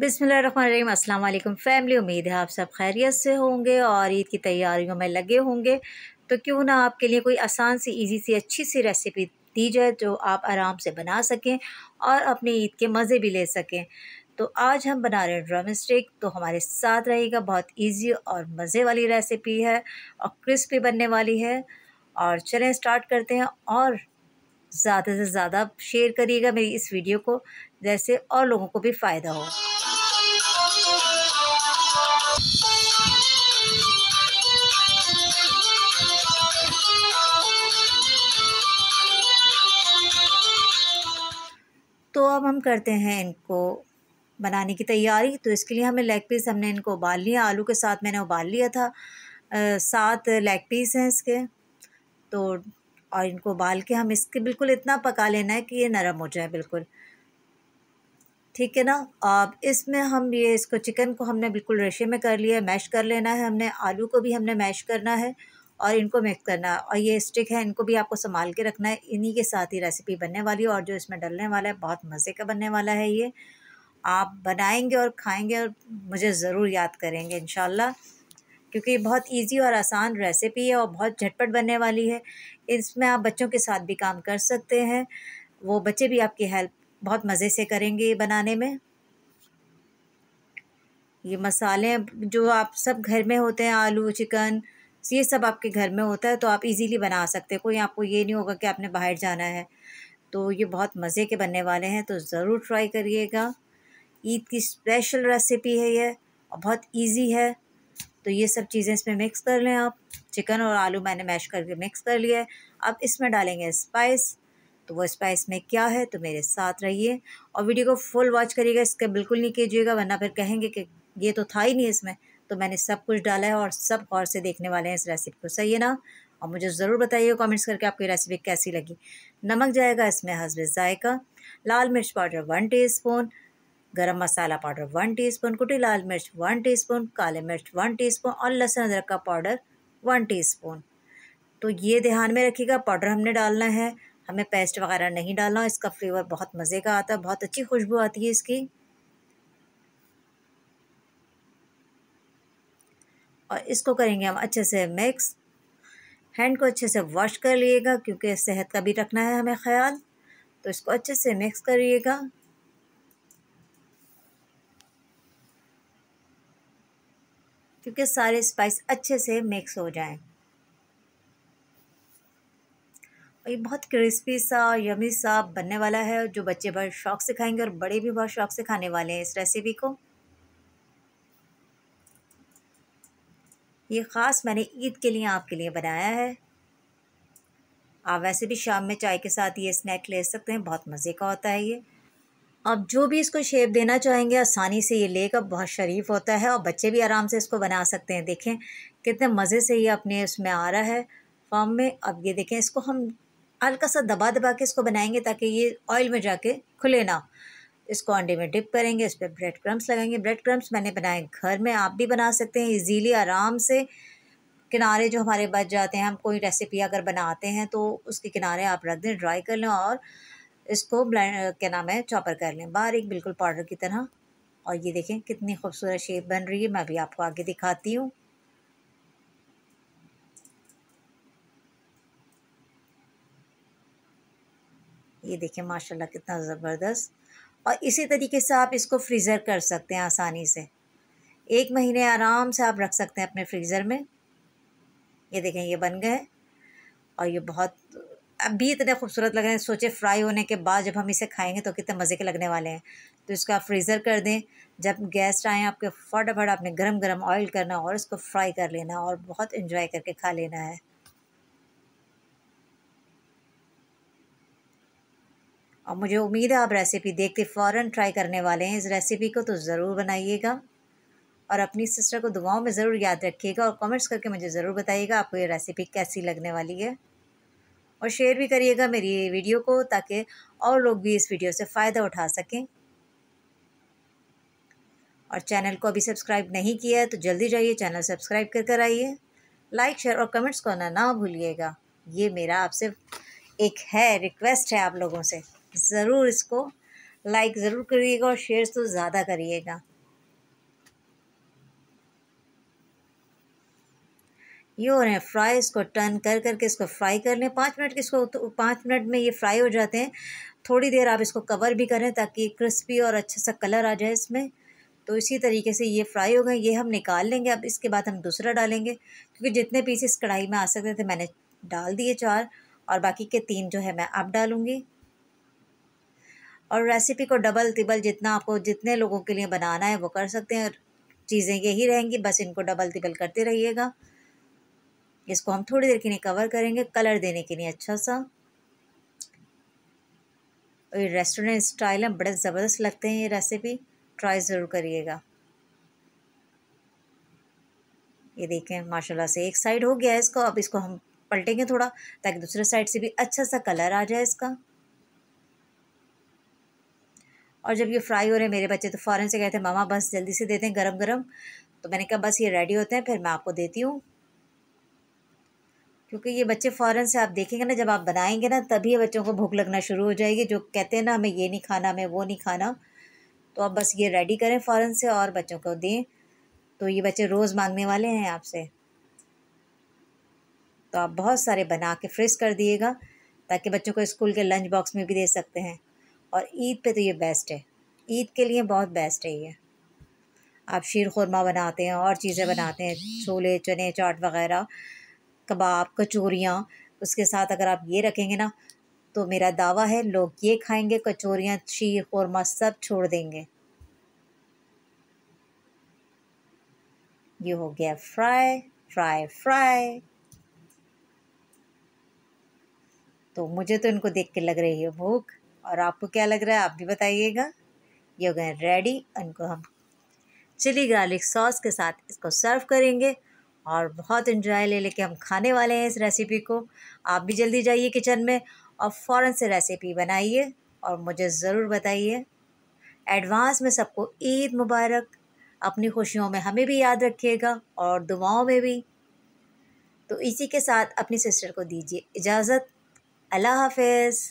अस्सलाम अल्लाम फ़ैमिली उम्मीद है आप सब खैरियत से होंगे और ईद की तैयारियों में लगे होंगे तो क्यों ना आपके लिए कोई आसान सी इजी सी अच्छी सी रेसिपी दी जाए जो आप आराम से बना सकें और अपने ईद के मज़े भी ले सकें तो आज हम बना रहे हैं ड्रम स्टिक तो हमारे साथ रहेगा बहुत ईजी और मज़े वाली रेसिपी है और क्रिस्पी बनने वाली है और चलें स्टार्ट करते हैं और ज़्यादा से ज़्यादा शेयर करिएगा मेरी इस वीडियो को जैसे और लोगों को भी फ़ायदा हो तो अब हम करते हैं इनको बनाने की तैयारी तो इसके लिए हमें लेग पीस हमने इनको उबाल लिया आलू के साथ मैंने उबाल लिया था सात लेग पीस हैं इसके तो और इनको उबाल के हम इसके बिल्कुल इतना पका लेना है कि ये नरम हो जाए बिल्कुल ठीक है ना अब इसमें हम ये इसको चिकन को हमने बिल्कुल रेशे में कर लिया है मैश कर लेना है हमने आलू को भी हमने मैश करना है और इनको मिक्स करना है और ये स्टिक है इनको भी आपको संभाल के रखना है इन्हीं के साथ ही रेसिपी बनने वाली है और जो इसमें डलने वाला है बहुत मज़े का बनने वाला है ये आप बनाएंगे और खाएंगे और मुझे ज़रूर याद करेंगे इन क्योंकि ये बहुत ईजी और आसान रेसिपी है और बहुत झटपट बनने वाली है इसमें आप बच्चों के साथ भी काम कर सकते हैं वो बच्चे भी आपकी हेल्प बहुत मज़े से करेंगे ये बनाने में ये मसाले जो आप सब घर में होते हैं आलू चिकन ये सब आपके घर में होता है तो आप इजीली बना सकते हैं कोई आपको ये नहीं होगा कि आपने बाहर जाना है तो ये बहुत मज़े के बनने वाले हैं तो ज़रूर ट्राई करिएगा ईद की स्पेशल रेसिपी है ये और बहुत इजी है तो ये सब चीज़ें इसमें मिक्स कर लें आप चिकन और आलू मैंने मैश करके मिक्स कर लिया है अब इसमें डालेंगे स्पाइस तो वो स्पाइस में क्या है तो मेरे साथ रहिए और वीडियो को फुल वॉच करिएगा इसका बिल्कुल नहीं कीजिएगा वरना फिर कहेंगे कि ये तो था ही नहीं इसमें तो मैंने सब कुछ डाला है और सब गौर से देखने वाले हैं इस रेसिपी को सही है ना और मुझे ज़रूर बताइए कमेंट्स करके आपकी रेसिपी कैसी लगी नमक जाएगा इसमें हसबे जायका लाल मिर्च पाउडर वन टी गरम मसाला पाउडर वन टीस्पून कुटी लाल मिर्च वन टीस्पून काले मिर्च वन टीस्पून और लहसुन अदरक का पाउडर वन टीस्पून तो ये ध्यान में रखिएगा पाउडर हमने डालना है हमें पेस्ट वगैरह नहीं डालना इसका फ्लेवर बहुत मज़े का आता है बहुत अच्छी खुशबू आती है इसकी और इसको करेंगे हम अच्छे से मिक्स हैंड को अच्छे से वॉश कर लिएगा क्योंकि सेहत का भी रखना है हमें ख्याल तो इसको अच्छे से मिक्स करिएगा क्योंकि सारे स्पाइस अच्छे से मिक्स हो जाएं और ये बहुत क्रिस्पी सा और यमी सा बनने वाला है जो बच्चे बहुत शौक से खाएंगे और बड़े भी बहुत शौक से खाने वाले हैं इस रेसिपी को ये ख़ास मैंने ईद के लिए आपके लिए बनाया है आप वैसे भी शाम में चाय के साथ ये स्नैक ले सकते हैं बहुत मज़े का होता है ये आप जो भी इसको शेप देना चाहेंगे आसानी से ये लेगा बहुत शरीफ होता है और बच्चे भी आराम से इसको बना सकते हैं देखें कितने मज़े से ये अपने उसमें आ रहा है फॉर्म में अब ये देखें इसको हम हल्का सा दबा दबा के इसको बनाएंगे ताकि ये ऑयल में जाके खुले ना इसको अंडे में डिप करेंगे इस पर ब्रेड क्रम्स लगाएंगे ब्रेड क्रम्स मैंने बनाए घर में आप भी बना सकते हैं ईजीली आराम से किनारे जो हमारे बच जाते हैं हम कोई रेसिपी अगर बनाते हैं तो उसके किनारे आप रख दें ड्राई कर लें और इसको ब्लैंड क्या नाम है चॉपर कर लें बारीक बिल्कुल पाउडर की तरह और ये देखें कितनी खूबसूरत शेप बन रही है मैं अभी आपको आगे दिखाती हूँ ये देखें माशाल्लाह कितना ज़बरदस्त और इसी तरीके से आप इसको फ्रीज़र कर सकते हैं आसानी से एक महीने आराम से आप रख सकते हैं अपने फ्रीज़र में ये देखें ये बन गए और ये बहुत अभी इतने खूबसूरत लग रहे हैं सोचे फ्राई होने के बाद जब हम इसे खाएंगे तो कितने मज़े के लगने वाले हैं तो इसका आप फ्रीज़र कर दें जब गेस्ट आएँ आपके फटाफट आपने गरम गरम ऑयल करना और इसको फ्राई कर लेना और बहुत इन्जॉय करके खा लेना है और मुझे उम्मीद है आप रेसिपी देखते फ़ौर ट्राई करने वाले हैं इस रेसिपी को तो ज़रूर बनाइएगा और अपनी सिस्टर को दुआओं में ज़रूर याद रखिएगा और कमेंट्स करके मुझे ज़रूर बताइएगा आपको ये रेसिपी कैसी लगने वाली है और शेयर भी करिएगा मेरी वीडियो को ताकि और लोग भी इस वीडियो से फ़ायदा उठा सकें और चैनल को अभी सब्सक्राइब नहीं किया है तो जल्दी जाइए चैनल सब्सक्राइब कर कर आइए लाइक शेयर और कमेंट्स करना ना भूलिएगा ये मेरा आपसे एक है रिक्वेस्ट है आप लोगों से ज़रूर इसको लाइक ज़रूर करिएगा और शेयर तो ज़्यादा करिएगा ये हो रहे हैं फ्राई इसको टर्न कर करके इसको फ्राई कर लें पाँच मिनट इसको तो पाँच मिनट में ये फ्राई हो जाते हैं थोड़ी देर आप इसको कवर भी करें ताकि क्रिस्पी और अच्छा सा कलर आ जाए इसमें तो इसी तरीके से ये फ्राई हो गए ये हम निकाल लेंगे अब इसके बाद हम दूसरा डालेंगे क्योंकि जितने पीसेस कढ़ाई में आ सकते थे मैंने डाल दिए चार और बाकी के तीन जो है मैं अब डालूँगी और रेसिपी को डबल तिबल जितना आपको जितने लोगों के लिए बनाना है वो कर सकते हैं चीज़ें यही रहेंगी बस इनको डबल तिबल करते रहिएगा इसको हम थोड़ी देर के लिए कवर करेंगे कलर देने के लिए अच्छा सा ये रेस्टोरेंट स्टाइल है बड़े ज़बरदस्त लगते हैं ये रेसिपी ट्राई ज़रूर करिएगा ये देखें माशाल्लाह से एक साइड हो गया है इसको अब इसको हम पलटेंगे थोड़ा ताकि दूसरे साइड से भी अच्छा सा कलर आ जाए इसका और जब ये फ्राई हो रहे हैं मेरे बच्चे तो फ़ौरन से कहते हैं मामा बस जल्दी से देते हैं गरम गरम तो मैंने कहा बस ये रेडी होते हैं फिर मैं आपको देती हूँ क्योंकि ये बच्चे फ़ौरन से आप देखेंगे ना जब आप बनाएंगे ना तभी बच्चों को भूख लगना शुरू हो जाएगी जो कहते हैं ना हमें ये नहीं खाना हमें वो नहीं खाना तो आप बस ये रेडी करें फ़ौरन से और बच्चों को दें तो ये बच्चे रोज़ मांगने वाले हैं आपसे तो आप बहुत सारे बना के फ्रिज कर दिएगा ताकि बच्चों को स्कूल के लंच बॉक्स में भी दे सकते हैं और ईद पे तो ये बेस्ट है ईद के लिए बहुत बेस्ट है ये आप शीर खुरमा बनाते हैं और चीज़ें बनाते हैं छोले चने चाट वगैरह कबाब कचोरियाँ उसके साथ अगर आप ये रखेंगे ना तो मेरा दावा है लोग ये खाएंगे कचोरियाँ शीर कौरमा सब छोड़ देंगे ये हो गया फ्राई फ्राई फ्राई तो मुझे तो इनको देख के लग रही है भूख और आपको क्या लग रहा है आप भी बताइएगा ये हो गए रेडी इनको हम चिली गार्लिक सॉस के साथ इसको सर्व करेंगे और बहुत इन्जॉय ले लेके हम खाने वाले हैं इस रेसिपी को आप भी जल्दी जाइए किचन में और फ़ौर से रेसिपी बनाइए और मुझे ज़रूर बताइए एडवांस में सबको ईद मुबारक अपनी खुशियों में हमें भी याद रखिएगा और दुआओं में भी तो इसी के साथ अपनी सिस्टर को दीजिए इजाज़त अल्लाह हाफिज़